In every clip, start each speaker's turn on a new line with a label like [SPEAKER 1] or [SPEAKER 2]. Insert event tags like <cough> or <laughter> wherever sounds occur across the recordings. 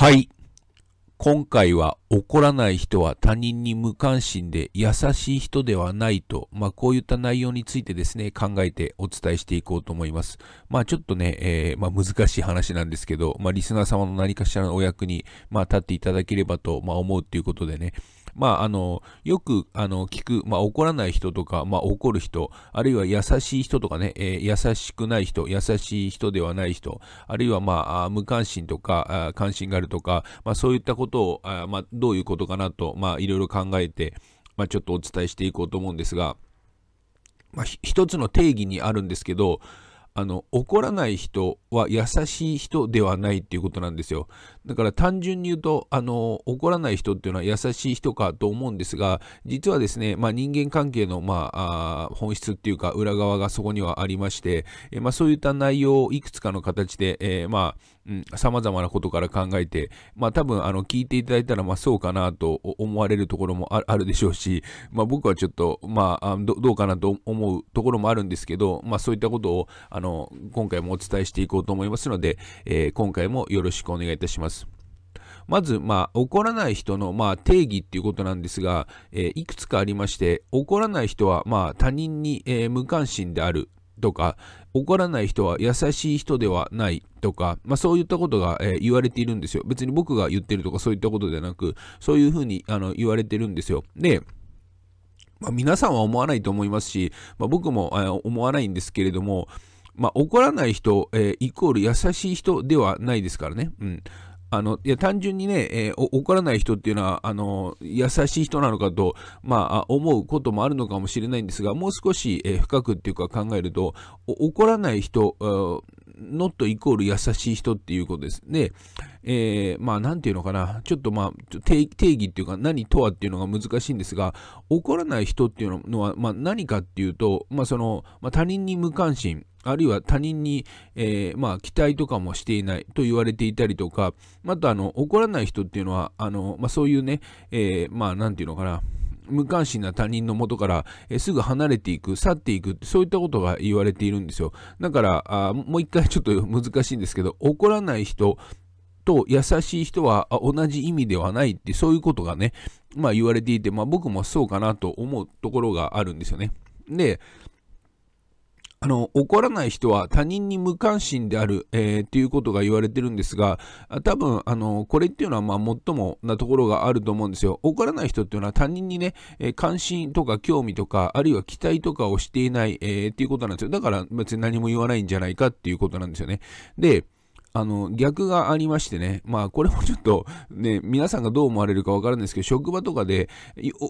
[SPEAKER 1] はい。今回は怒らない人は他人に無関心で優しい人ではないと、まあ、こういった内容についてですね、考えてお伝えしていこうと思います。まあ、ちょっとね、えー、まあ、難しい話なんですけど、まあ、リスナー様の何かしらのお役に、まあ、立っていただければと、まあ、思うということでね、まあ、あの、よく、あの、聞く、まあ、怒らない人とか、まあ、怒る人、あるいは優しい人とかね、えー、優しくない人、優しい人ではない人、あるいは、まあ、無関心とか、関心があるとか、まあ、そういったことを、あまあ、どういうことかなと、まあ、いろいろ考えて、まあ、ちょっとお伝えしていこうと思うんですが、まあ、一つの定義にあるんですけど、あの、怒らない人は優しい人ではないっていうことなんですよ。だから単純に言うと、あの、怒らない人っていうのは優しい人かと思うんですが、実はですね、まあ、人間関係の、まあ、あ本質っていうか裏側がそこにはありまして、えまあ、そういった内容をいくつかの形で、えー、まあ、さまざ、まなことから考えて、まあ、多分あの聞いていただいたらまあそうかなと思われるところもあるでしょうし、まあ、僕はちょっと、まあ、どうかなと思うところもあるんですけど、まあ、そういったことをあのの、今回もお伝えしていこうと思いますので、えー、今回もよろしくお願いいたします。まず、まあ、怒らない人の、まあ、定義っていうことなんですが、えー、いくつかありまして、怒らない人は、まあ、他人に、えー、無関心であるとか、怒らない人は優しい人ではないとか、まあ、そういったことが、えー、言われているんですよ。別に僕が言ってるとかそういったことではなく、そういうふうにあの言われてるんですよ。で、まあ、皆さんは思わないと思いますし、まあ、僕も思わないんですけれども、まあ、怒らない人、えー、イコール優しい人ではないですからね。うん。あの、いや、単純にね、えー、怒らない人っていうのは、あの、優しい人なのかと、まあ、思うこともあるのかもしれないんですが、もう少し、えー、深くっていうか考えると、怒らない人、ノットイコール優しい人っていうことです。で、えー、まあ、なんていうのかな、ちょっとまあ、定義っていうか、何とはっていうのが難しいんですが、怒らない人っていうのは、まあ、何かっていうと、まあ、その、まあ、他人に無関心、あるいは他人に、えー、まあ、期待とかもしていないと言われていたりとか、また、あの、怒らない人っていうのは、あの、まあ、そういうね、えー、まあ、なんていうのかな、無関心な他人のもとからえすぐ離れていく、去っていく、そういったことが言われているんですよ。だから、あもう一回ちょっと <laughs> 難しいんですけど、怒らない人、と優しい人は同じ意味ではないってそういうことがね、まあ言われていて、まあ僕もそうかなと思うところがあるんですよね。で、あの、怒らない人は他人に無関心である、えー、っていうことが言われてるんですが、多分、あの、これっていうのは、まあ、最もなところがあると思うんですよ。怒らない人っていうのは他人にね、えー、関心とか興味とか、あるいは期待とかをしていない、えー、っていうことなんですよ。だから、別に何も言わないんじゃないかっていうことなんですよね。で、あの、逆がありましてね、まあ、これもちょっと、ね、皆さんがどう思われるかわからないですけど、職場とかで、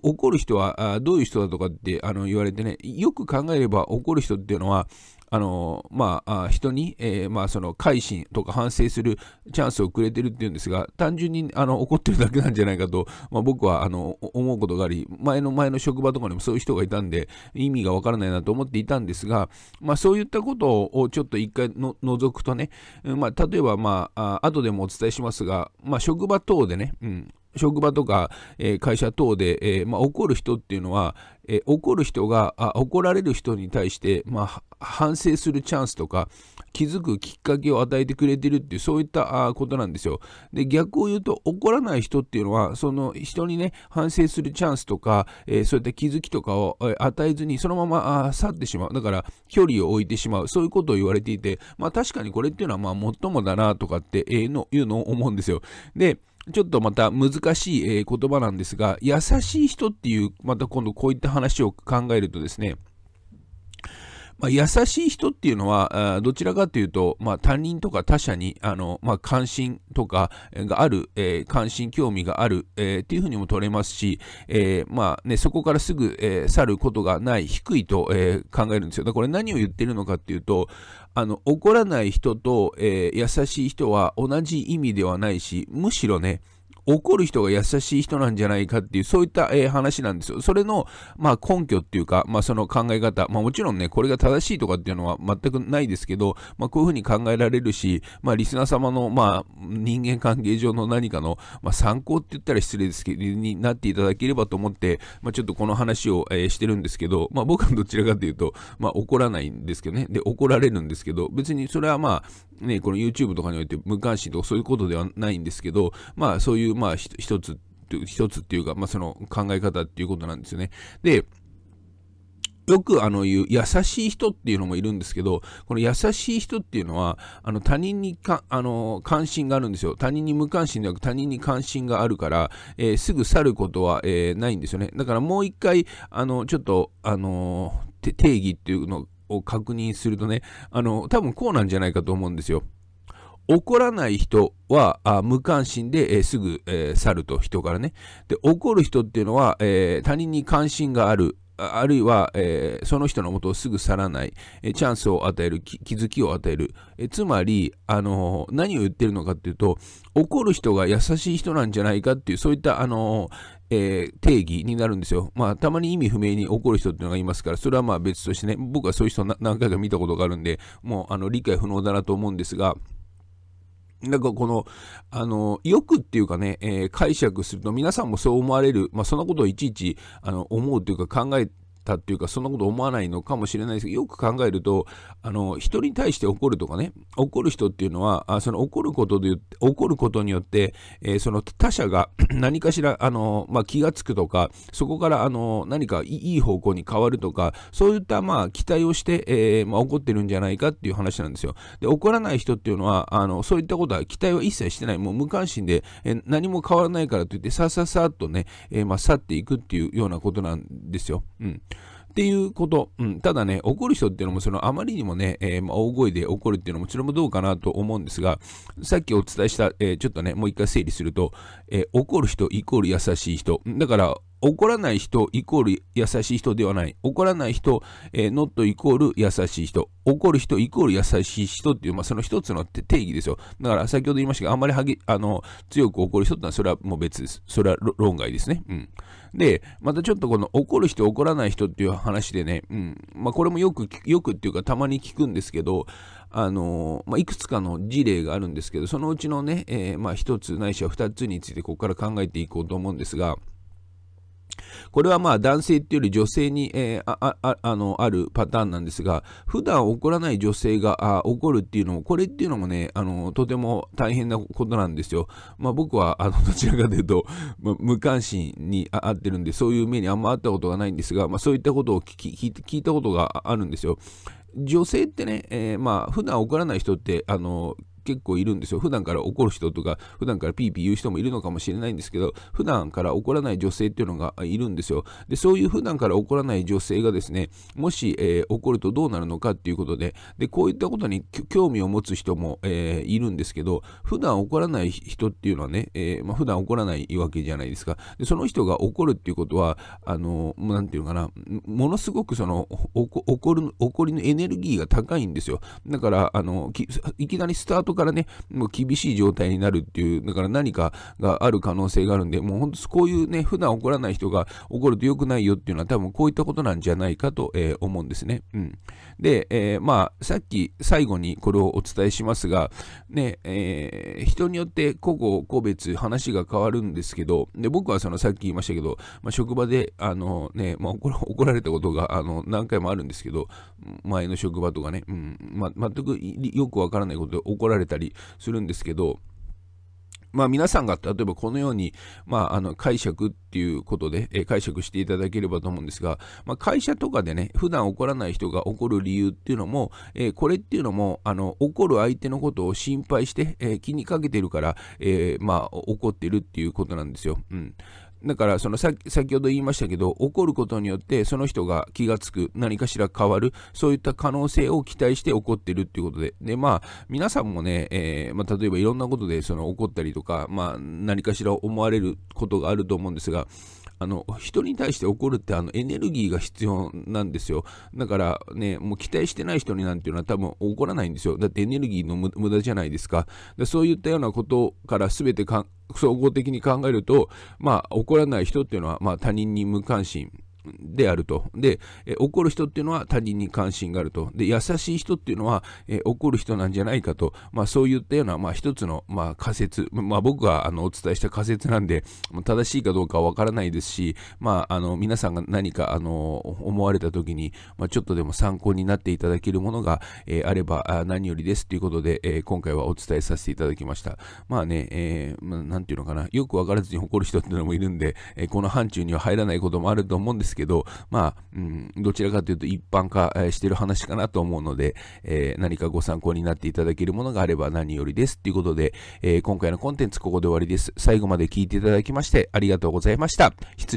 [SPEAKER 1] 怒る人は、どういう人だとかって、あの、言われてね、よく考えれば怒る人っていうのは、あのまあ、人に、えー、まあ、その改心とか反省するチャンスをくれてるっていうんですが、単純にあの怒ってるだけなんじゃないかと、まあ、僕はあの思うことがあり、前の前の職場とかにもそういう人がいたんで、意味がわからないなと思っていたんですが、まあ、そういったことをちょっと一回の覗くとね、まあ、例えば、まあ、後でもお伝えしますが、まあ、職場等でね、うん、職場とか、えー、会社等で、えー、まあ、怒る人っていうのは、えー、怒る人があ怒られる人に対して、まあ、反省するチャンスとか気づくきっかけを与えてくれてるっていうそういったことなんですよ。で逆を言うと怒らない人っていうのはその人にね反省するチャンスとか、えそういった気づきとかを与えずにそのまま去ってしまうだから距離を置いてしまうそういうことを言われていて、まあ、確かにこれっていうのはまあもっともだなとかって、えのいうのを思うんですよ。でちょっとまた難しい、え言葉なんですが、優しい人っていう、また今度こういった話を考えるとですね、まあ、優しい人っていうのは、どちらかというと、まあ、他人とか他者に、あの、まあ、関心とかがある、えー、関心、興味がある、えー、っていうふうにも取れますし、えー、まあ、ね、そこからすぐ、え去ることがない、低いと、え考えるんですよ。だこれ何を言ってるのかっていうと、あの、怒らない人と、え優しい人は同じ意味ではないし、むしろね、怒る人が優しい人なんじゃないかっていう、そういった、えー、話なんですよ。それの、まあ、根拠っていうか、まあ、その考え方、まあ、もちろんね、これが正しいとかっていうのは全くないですけど、まあ、こういうふうに考えられるし、まあ、リスナー様の、まあ、人間関係上の何かの、まあ、参考って言ったら失礼ですけど、になっていただければと思って、まあ、ちょっとこの話を、えー、してるんですけど、まあ、僕はどちらかというと、まあ、怒らないんですけどね。で、怒られるんですけど、別にそれはまあ、ね、この YouTube とかにおいて無関心とかそういうことではないんですけど、まあそういう、まあ一つ、一つっていうか、まあその考え方っていうことなんですよね。で、よくあの言う優しい人っていうのもいるんですけど、この優しい人っていうのは、あの他人にかあの関心があるんですよ。他人に無関心ではなく他人に関心があるから、えー、すぐ去ることは、えー、ないんですよね。だからもう一回、あの、ちょっと、あの定義っていうのをを確認するとね、あの、多分こうなんじゃないかと思うんですよ。怒らない人はあ無関心で、えー、すぐ、えー、去ると人からね。で、怒る人っていうのは、えー、他人に関心がある、あるいは、えー、その人のもとをすぐ去らない、えー、チャンスを与える、気づきを与える。えー、つまり、あのー、何を言ってるのかっていうと、怒る人が優しい人なんじゃないかっていう、そういった、あのえ定義になるんですよ。まあ、たまに意味不明に怒る人っていうのがいますから、それはまあ別としてね、僕はそういう人何回か見たことがあるんで、もう、あの、理解不能だなと思うんですが、なんかこの、あの、よくっていうかね、えー、解釈すると皆さんもそう思われる、まあそんなことをいちいち、あの、思うというか考えたっていうか、そんなこと思わないのかもしれないですけど、よく考えると、あの、人に対して怒るとかね、怒る人っていうのは、あその怒ることで、怒ることによって、えー、その他者が <clears throat> 何かしら、あの、まあ、気がつくとか、そこから、あの、何かいい方向に変わるとか、そういった、まあ、期待をして、えー、まあ、怒ってるんじゃないかっていう話なんですよ。で、怒らない人っていうのは、あの、そういったことは期待は一切してない。もう無関心で、えー、何も変わらないからといって、さささっとね、えまあ、去っていくっていうようなことなんですよ。うん。っていうこと、うん、ただね、怒る人っていうのも、そのあまりにもね、えー、まあ、大声で怒るっていうのも、それもどうかなと思うんですが、さっきお伝えした、えー、ちょっとね、もう一回整理すると、えー、怒る人イコール優しい人、だから、怒らない人イコール優しい人ではない。怒らない人、えー、ノットイコール優しい人。怒る人イコール優しい人っていう、まあ、その一つの定義ですよ。だから先ほど言いましたが、あんまりはぎあの強く怒る人ってのはそれはもう別です。それは論外ですね。うん。で、またちょっとこの怒る人、怒らない人っていう話でね、うん。まあ、これもよく、よくっていうかたまに聞くんですけど、あのまあ、いくつかの事例があるんですけど、そのうちのね、えー、まあ、一つないしは二つについてここから考えていこうと思うんですが、これはまあ男性っていうより女性に、えー、あああのあるパターンなんですが、普段起こらない女性があ起こるっていうのも、これっていうのもね、あのとても大変なことなんですよ。まあ、僕はあの <laughs> どちらかというと、まあ、無関心にあ合ってるんで、そういう目にあんま会ったことがないんですが、まあ、そういったことを聞聞いたことがあるんですよ。女性ってね、えー、まあ普段起こらない人ってあの結構いるんですよ。普段から怒る人とか、普段からピーピー言う人もいるのかもしれないんですけど、普段から怒らない女性っていうのがいるんですよ。で、そういう普段から怒らない女性がですね、もし、えー、怒るとどうなるのかっていうことで、で、こういったことに興味を持つ人も、えー、いるんですけど、普段怒らない人っていうのはね、えー、まあ、普段怒らないわけじゃないですか。で、その人が怒るっていうことは、あの、なんていうかな、ものすごくその、怒る、怒りのエネルギーが高いんですよ。だから、あの、いきなりスタートからね、もう厳しい状態になるっていう、だから何かがある可能性があるんで、もう本当こういうね、普段起こらない人が起こると良くないよっていうのは多分こういったことなんじゃないかと、えー、思うんですね。うん。で、えー、まあ、さっき最後にこれをお伝えしますが、ね、えー、人によって個々、個別、話が変わるんですけど、で、僕はそのさっき言いましたけど、まあ、職場で、あのね、まあ怒、怒られたことが、あの、何回もあるんですけど、前の職場とかね、うん、ま全くよくわからないことで怒られたりするんですけど、まあ、皆さんが例えばこのように、まあ、あの解釈っていうことで、え解釈していただければと思うんですが、まあ、会社とかでね普段起こらない人が起こる理由っていうのも、えこれっていうのもあの起こる相手のことを心配して、え気にかけてるから、えまあ、怒ってるっていうことなんですよ。うんだからその先ほど言いましたけど起こることによってその人が気が付く何かしら変わるそういった可能性を期待して起こってるっていうことででまあ皆さんもね、えー、まあ、例えばいろんなことでその起こったりとか、まあ、何かしら思われることがあると思うんですがあの人に対して怒るってあのエネルギーが必要なんですよだからねもう期待してない人になんていうのは多分怒らないんですよだってエネルギーの無駄じゃないですかでそういったようなことから全て総合的に考えるとまあ怒らない人っていうのは、まあ、他人に無関心であると。で、え怒る人っていうのは他人に関心があると。で、優しい人っていうのは、え怒る人なんじゃないかと。まあ、そういったような、まあ、一つの、まあ、仮説。まあ、僕があのお伝えした仮説なんで、正しいかどうかはわからないですし、まあ、あの、皆さんが何か、あの、思われた時に、まあ、ちょっとでも参考になっていただけるものが、えあれば何よりですということで、え今回はお伝えさせていただきました。まあね、えー、まあ、ていうのかな。よくわからずに怒る人っていうのもいるんで、えこの範疇には入らないこともあると思うんですけど、けど、まあ、うん、どちらかというと一般化、してる話かなと思うので、えー、何かご参考になっていただけるものがあれば何よりです。ということで、えー、今回のコンテンツここで終わりです。最後まで聞いていただきましてありがとうございました。失礼